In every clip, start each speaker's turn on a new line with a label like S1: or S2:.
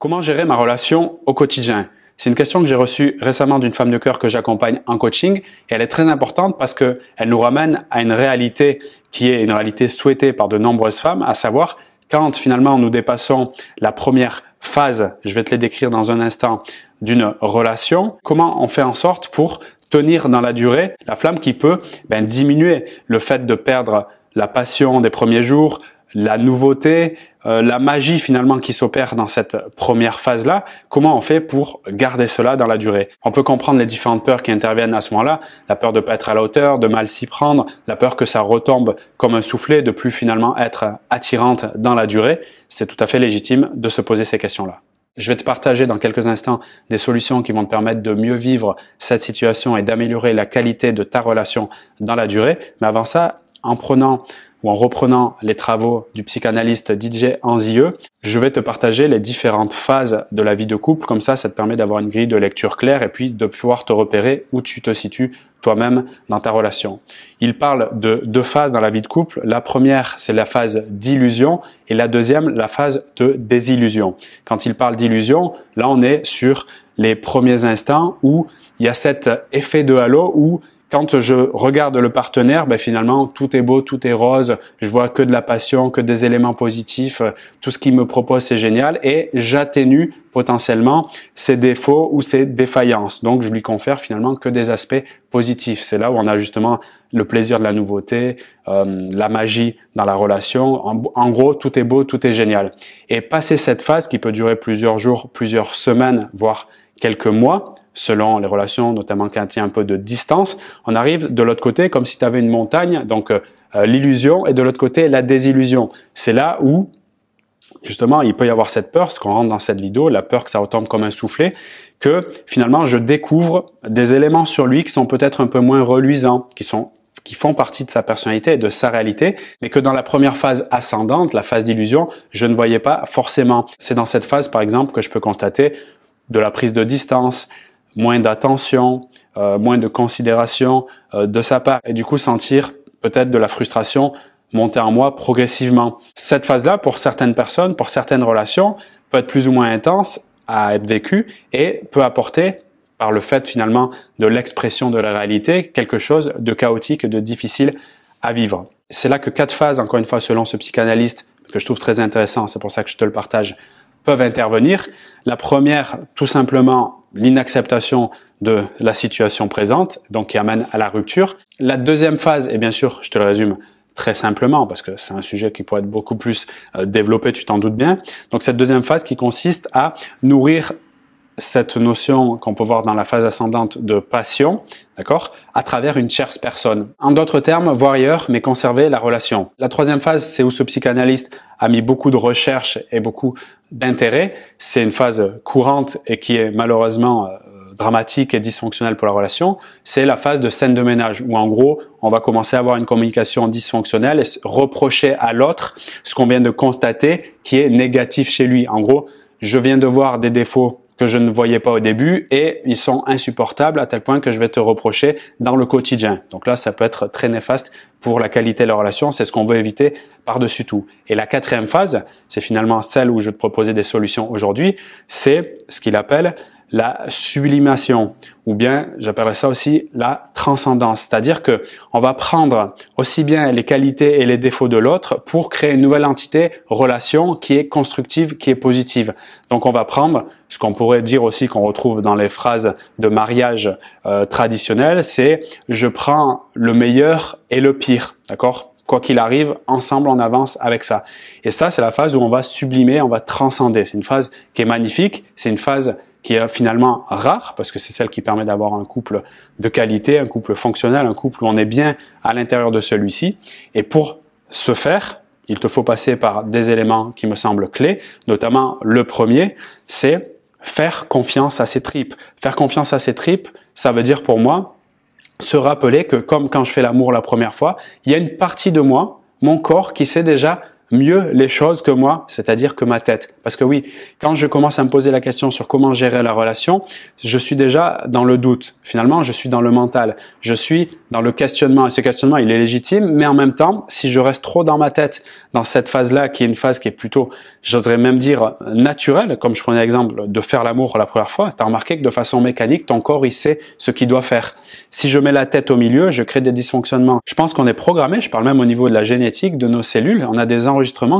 S1: Comment gérer ma relation au quotidien C'est une question que j'ai reçue récemment d'une femme de cœur que j'accompagne en coaching et elle est très importante parce qu'elle nous ramène à une réalité qui est une réalité souhaitée par de nombreuses femmes, à savoir quand finalement nous dépassons la première phase, je vais te les décrire dans un instant, d'une relation, comment on fait en sorte pour tenir dans la durée la flamme qui peut ben, diminuer le fait de perdre la passion des premiers jours, la nouveauté, euh, la magie finalement qui s'opère dans cette première phase-là, comment on fait pour garder cela dans la durée On peut comprendre les différentes peurs qui interviennent à ce moment-là, la peur de ne pas être à la hauteur, de mal s'y prendre, la peur que ça retombe comme un soufflet, de plus finalement être attirante dans la durée. C'est tout à fait légitime de se poser ces questions-là. Je vais te partager dans quelques instants des solutions qui vont te permettre de mieux vivre cette situation et d'améliorer la qualité de ta relation dans la durée. Mais avant ça, en prenant ou en reprenant les travaux du psychanalyste DJ Anzieux, je vais te partager les différentes phases de la vie de couple. Comme ça, ça te permet d'avoir une grille de lecture claire et puis de pouvoir te repérer où tu te situes toi-même dans ta relation. Il parle de deux phases dans la vie de couple. La première, c'est la phase d'illusion et la deuxième, la phase de désillusion. Quand il parle d'illusion, là, on est sur les premiers instants où il y a cet effet de halo où quand je regarde le partenaire, ben finalement, tout est beau, tout est rose, je vois que de la passion, que des éléments positifs, tout ce qu'il me propose, c'est génial, et j'atténue potentiellement ses défauts ou ses défaillances. Donc, je lui confère finalement que des aspects positifs. C'est là où on a justement le plaisir de la nouveauté, euh, la magie dans la relation. en, gros, tout est beau, tout est génial. Et passer cette phase qui peut durer plusieurs jours, plusieurs semaines, voire quelques mois, selon les relations, notamment quand il y a un peu de distance, on arrive de l'autre côté comme si tu avais une montagne, donc euh, euh, l'illusion, et de l'autre côté la désillusion. C'est là où, justement, il peut y avoir cette peur, ce qu'on rentre dans cette vidéo, la peur que ça retombe comme un soufflet, que finalement je découvre des éléments sur lui qui sont peut-être un peu moins reluisants, qui sont qui font partie de sa personnalité et de sa réalité, mais que dans la première phase ascendante, la phase d'illusion, je ne voyais pas forcément. C'est dans cette phase, par exemple, que je peux constater de la prise de distance, moins d'attention, euh, moins de considération euh, de sa part et du coup sentir peut-être de la frustration monter en moi progressivement. Cette phase-là, pour certaines personnes, pour certaines relations, peut être plus ou moins intense à être vécue et peut apporter par le fait finalement de l'expression de la réalité, quelque chose de chaotique, de difficile à vivre. C'est là que quatre phases, encore une fois selon ce psychanalyste, que je trouve très intéressant, c'est pour ça que je te le partage, peuvent intervenir. La première, tout simplement, l'inacceptation de la situation présente, donc qui amène à la rupture. La deuxième phase, et bien sûr, je te le résume très simplement, parce que c'est un sujet qui pourrait être beaucoup plus euh, développé, tu t'en doutes bien. Donc cette deuxième phase qui consiste à nourrir cette notion qu'on peut voir dans la phase ascendante de passion, d'accord, à travers une chère personne. En d'autres termes, voir ailleurs, mais conserver la relation. La troisième phase, c'est où ce psychanalyste a mis beaucoup de recherche et beaucoup d'intérêt. C'est une phase courante et qui est malheureusement euh, dramatique et dysfonctionnelle pour la relation, c'est la phase de scène de ménage où en gros, on va commencer à avoir une communication dysfonctionnelle et reprocher à l'autre ce qu'on vient de constater qui est négatif chez lui. En gros, je viens de voir des défauts que je ne voyais pas au début et ils sont insupportables à tel point que je vais te reprocher dans le quotidien. Donc là, ça peut être très néfaste pour la qualité de la relation. C'est ce qu'on veut éviter par-dessus tout. Et la quatrième phase, c'est finalement celle où je vais te proposer des solutions aujourd'hui. C'est ce qu'il appelle la sublimation ou bien j'appellerais ça aussi la transcendance, c'est-à-dire que on va prendre aussi bien les qualités et les défauts de l'autre pour créer une nouvelle entité relation qui est constructive, qui est positive. Donc on va prendre ce qu'on pourrait dire aussi qu'on retrouve dans les phrases de mariage euh, traditionnelles, c'est je prends le meilleur et le pire, d'accord quoi qu'il arrive, ensemble on avance avec ça. Et ça, c'est la phase où on va sublimer, on va transcender. C'est une phase qui est magnifique, c'est une phase qui est finalement rare parce que c'est celle qui permet d'avoir un couple de qualité, un couple fonctionnel, un couple où on est bien à l'intérieur de celui-ci. Et pour ce faire, il te faut passer par des éléments qui me semblent clés, notamment le premier, c'est faire confiance à ses tripes. Faire confiance à ses tripes, ça veut dire pour moi se rappeler que comme quand je fais l'amour la première fois, il y a une partie de moi, mon corps, qui sait déjà mieux les choses que moi, c'est-à-dire que ma tête. Parce que oui, quand je commence à me poser la question sur comment gérer la relation, je suis déjà dans le doute. Finalement, je suis dans le mental. Je suis dans le questionnement. Et ce questionnement, il est légitime, mais en même temps, si je reste trop dans ma tête, dans cette phase-là, qui est une phase qui est plutôt, j'oserais même dire, naturelle, comme je prenais l'exemple de faire l'amour la première fois, tu as remarqué que de façon mécanique, ton corps, il sait ce qu'il doit faire. Si je mets la tête au milieu, je crée des dysfonctionnements. Je pense qu'on est programmé, je parle même au niveau de la génétique, de nos cellules, on a des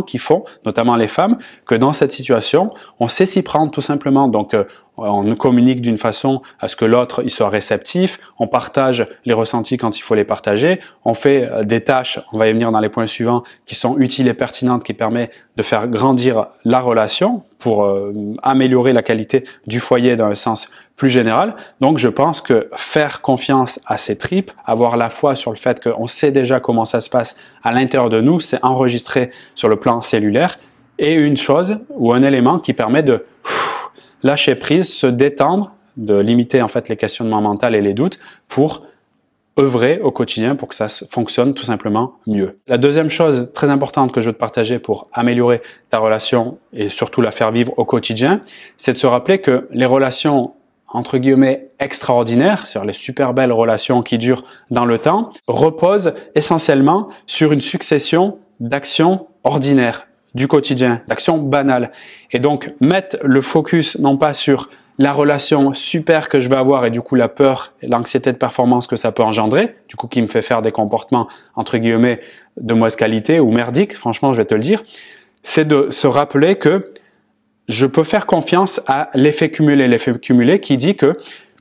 S1: qui font, notamment les femmes, que dans cette situation, on sait s'y prendre tout simplement. Donc, euh, on nous communique d'une façon à ce que l'autre y soit réceptif, on partage les ressentis quand il faut les partager, on fait euh, des tâches, on va y venir dans les points suivants, qui sont utiles et pertinentes, qui permettent de faire grandir la relation pour euh, améliorer la qualité du foyer dans le sens plus général. Donc je pense que faire confiance à ses tripes, avoir la foi sur le fait qu'on sait déjà comment ça se passe à l'intérieur de nous, c'est enregistré sur le plan cellulaire, et une chose ou un élément qui permet de lâcher prise, se détendre, de limiter en fait les questionnements mentaux et les doutes pour œuvrer au quotidien pour que ça fonctionne tout simplement mieux. La deuxième chose très importante que je veux te partager pour améliorer ta relation et surtout la faire vivre au quotidien, c'est de se rappeler que les relations entre guillemets extraordinaire, c'est-à-dire les super belles relations qui durent dans le temps, repose essentiellement sur une succession d'actions ordinaires du quotidien, d'actions banales. Et donc mettre le focus non pas sur la relation super que je vais avoir et du coup la peur et l'anxiété de performance que ça peut engendrer, du coup qui me fait faire des comportements entre guillemets de mauvaise qualité ou merdique, franchement je vais te le dire, c'est de se rappeler que je peux faire confiance à l'effet cumulé. L'effet cumulé qui dit que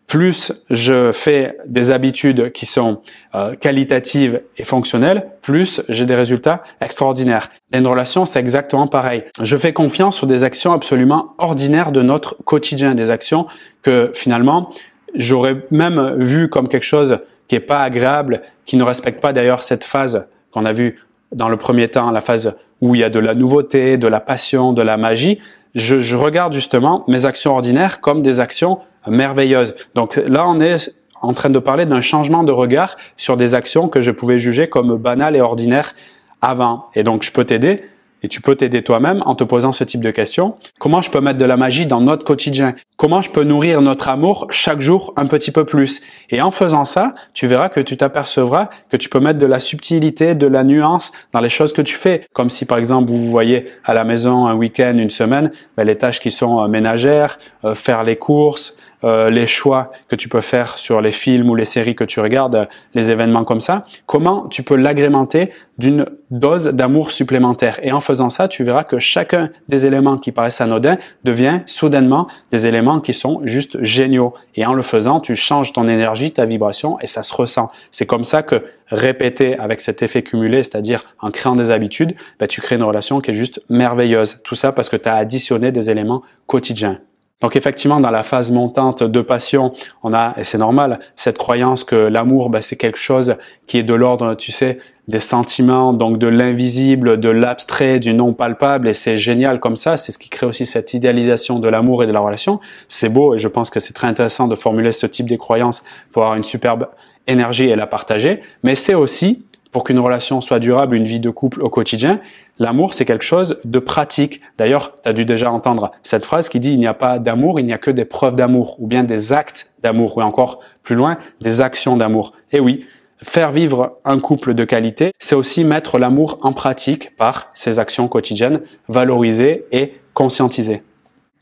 S1: plus je fais des habitudes qui sont euh, qualitatives et fonctionnelles, plus j'ai des résultats extraordinaires. Dans une relation, c'est exactement pareil. Je fais confiance sur des actions absolument ordinaires de notre quotidien, des actions que finalement, j'aurais même vu comme quelque chose qui n'est pas agréable, qui ne respecte pas d'ailleurs cette phase qu'on a vue dans le premier temps, la phase où il y a de la nouveauté, de la passion, de la magie, je, regarde justement mes actions ordinaires comme des actions merveilleuses. Donc là, on est en train de parler d'un changement de regard sur des actions que je pouvais juger comme banales et ordinaires avant. Et donc, je peux t'aider et tu peux t'aider toi-même en te posant ce type de questions. Comment je peux mettre de la magie dans notre quotidien Comment je peux nourrir notre amour chaque jour un petit peu plus Et en faisant ça, tu verras que tu t'apercevras que tu peux mettre de la subtilité, de la nuance dans les choses que tu fais. Comme si par exemple vous voyez à la maison un week-end, une semaine, ben, les tâches qui sont euh, ménagères, euh, faire les courses, euh, les choix que tu peux faire sur les films ou les séries que tu regardes, les événements comme ça, comment tu peux l'agrémenter d'une dose d'amour supplémentaire. Et en faisant ça, tu verras que chacun des éléments qui paraissent anodins devient soudainement des éléments qui sont juste géniaux. Et en le faisant, tu changes ton énergie, ta vibration, et ça se ressent. C'est comme ça que répéter avec cet effet cumulé, c'est-à-dire en créant des habitudes, bah, tu crées une relation qui est juste merveilleuse. Tout ça parce que tu as additionné des éléments quotidiens. Donc effectivement, dans la phase montante de passion, on a, et c'est normal, cette croyance que l'amour, ben, c'est quelque chose qui est de l'ordre, tu sais, des sentiments, donc de l'invisible, de l'abstrait, du non palpable, et c'est génial comme ça, c'est ce qui crée aussi cette idéalisation de l'amour et de la relation. C'est beau, et je pense que c'est très intéressant de formuler ce type de croyances pour avoir une superbe énergie et la partager, mais c'est aussi pour qu'une relation soit durable, une vie de couple au quotidien, l'amour, c'est quelque chose de pratique. D'ailleurs, tu as dû déjà entendre cette phrase qui dit il n'y a pas d'amour, il n'y a que des preuves d'amour, ou bien des actes d'amour, ou encore plus loin, des actions d'amour. Et eh oui, faire vivre un couple de qualité, c'est aussi mettre l'amour en pratique par ses actions quotidiennes, valoriser et conscientiser.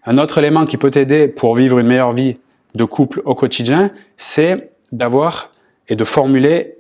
S1: Un autre élément qui peut t'aider pour vivre une meilleure vie de couple au quotidien, c'est d'avoir et de formuler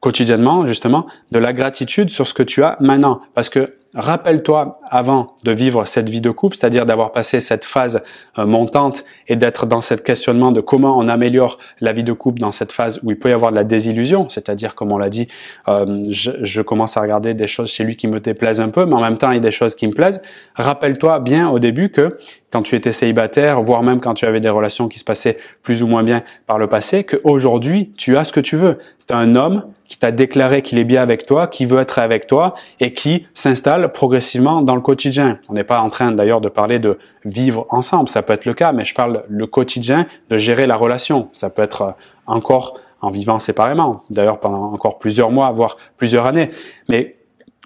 S1: quotidiennement justement de la gratitude sur ce que tu as maintenant. Parce que rappelle-toi avant de vivre cette vie de couple, c'est-à-dire d'avoir passé cette phase euh, montante et d'être dans cette questionnement de comment on améliore la vie de couple dans cette phase où il peut y avoir de la désillusion, c'est-à-dire comme on l'a dit, euh, je, je, commence à regarder des choses chez lui qui me déplaisent un peu, mais en même temps il y a des choses qui me plaisent. Rappelle-toi bien au début que quand tu étais célibataire, voire même quand tu avais des relations qui se passaient plus ou moins bien par le passé, qu'aujourd'hui, tu as ce que tu veux. Tu as un homme qui t'a déclaré qu'il est bien avec toi, qui veut être avec toi et qui s'installe progressivement dans le quotidien. On n'est pas en train d'ailleurs de parler de vivre ensemble, ça peut être le cas, mais je parle le quotidien, de gérer la relation. Ça peut être euh, encore en vivant séparément, d'ailleurs pendant encore plusieurs mois, voire plusieurs années. Mais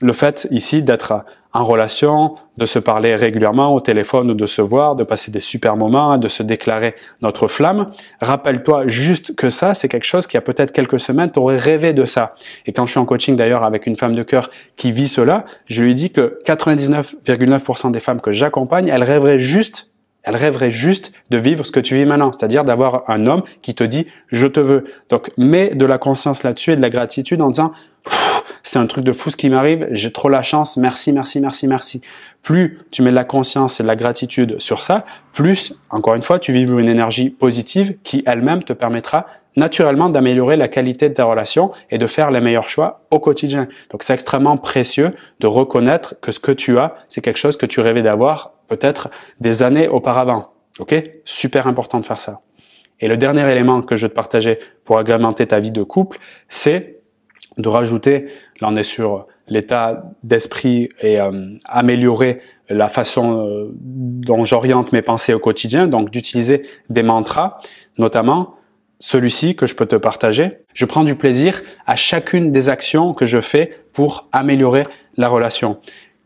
S1: le fait ici d'être en relation, de se parler régulièrement au téléphone ou de se voir, de passer des super moments, hein, de se déclarer notre flamme. Rappelle-toi juste que ça, c'est quelque chose qui a peut-être quelques semaines, tu aurais rêvé de ça. Et quand je suis en coaching d'ailleurs avec une femme de cœur qui vit cela, je lui dis que 99,9% des femmes que j'accompagne, elles rêveraient juste elles rêveraient juste de vivre ce que tu vis maintenant, c'est-à-dire d'avoir un homme qui te dit je te veux. Donc mets de la conscience là-dessus et de la gratitude en disant c'est un truc de fou ce qui m'arrive, j'ai trop la chance, merci, merci, merci, merci. Plus tu mets de la conscience et de la gratitude sur ça, plus, encore une fois, tu vives une énergie positive qui elle-même te permettra naturellement d'améliorer la qualité de ta relation et de faire les meilleurs choix au quotidien. Donc c'est extrêmement précieux de reconnaître que ce que tu as, c'est quelque chose que tu rêvais d'avoir peut-être des années auparavant. OK Super important de faire ça. Et le dernier élément que je te partager pour agrémenter ta vie de couple, c'est de rajouter on est sur l'état d'esprit et euh, améliorer la façon euh, dont j'oriente mes pensées au quotidien, donc d'utiliser des mantras, notamment celui-ci que je peux te partager. Je prends du plaisir à chacune des actions que je fais pour améliorer la relation.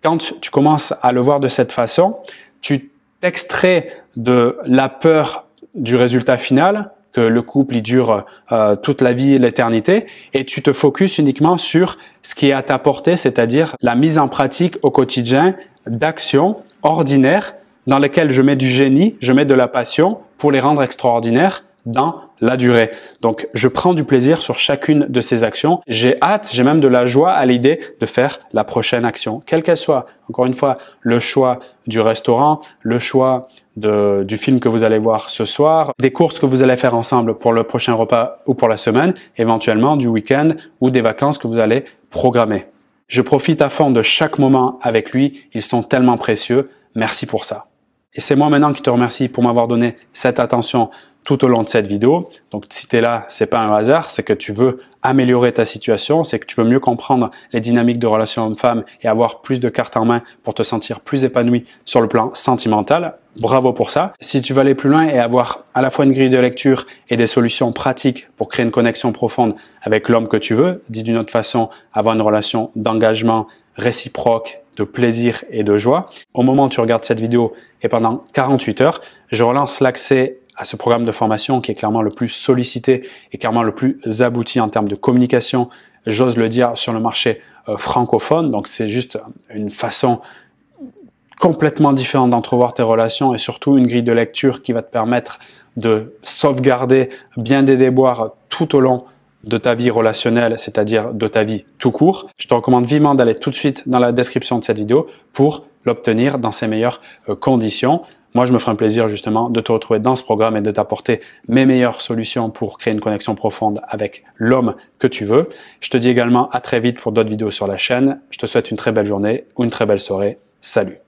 S1: Quand tu commences à le voir de cette façon, tu t'extrais de la peur du résultat final le couple il dure euh, toute la vie, l'éternité, et tu te focuses uniquement sur ce qui est à ta portée, c'est-à-dire la mise en pratique au quotidien d'actions ordinaires dans lesquelles je mets du génie, je mets de la passion pour les rendre extraordinaires dans la durée. Donc, je prends du plaisir sur chacune de ces actions. J'ai hâte, j'ai même de la joie à l'idée de faire la prochaine action, quelle qu'elle soit. Encore une fois, le choix du restaurant, le choix du film que vous allez voir ce soir, des courses que vous allez faire ensemble pour le prochain repas ou pour la semaine, éventuellement du week-end ou des vacances que vous allez programmer. Je profite à fond de chaque moment avec lui, ils sont tellement précieux, merci pour ça. Et c'est moi maintenant qui te remercie pour m'avoir donné cette attention tout au long de cette vidéo. Donc si tu es là, c'est pas un hasard, c'est que tu veux améliorer ta situation, c'est que tu veux mieux comprendre les dynamiques de relations hommes-femmes et avoir plus de cartes en main pour te sentir plus épanoui sur le plan sentimental. Bravo pour ça. Si tu veux aller plus loin et avoir à la fois une grille de lecture et des solutions pratiques pour créer une connexion profonde avec l'homme que tu veux, dit d'une autre façon, avoir une relation d'engagement réciproque, de plaisir et de joie. Au moment où tu regardes cette vidéo et pendant 48 heures, je relance l'accès à ce programme de formation qui est clairement le plus sollicité et clairement le plus abouti en termes de communication, j'ose le dire, sur le marché euh, francophone. Donc c'est juste une façon complètement différente d'entrevoir tes relations et surtout une grille de lecture qui va te permettre de sauvegarder bien des déboires tout au long de ta vie relationnelle, c'est-à-dire de ta vie tout court. Je te recommande vivement d'aller tout de suite dans la description de cette vidéo pour l'obtenir dans ses meilleures euh, conditions. Moi, je me ferai un plaisir justement de te retrouver dans ce programme et de t'apporter mes meilleures solutions pour créer une connexion profonde avec l'homme que tu veux. Je te dis également à très vite pour d'autres vidéos sur la chaîne. Je te souhaite une très belle journée ou une très belle soirée. Salut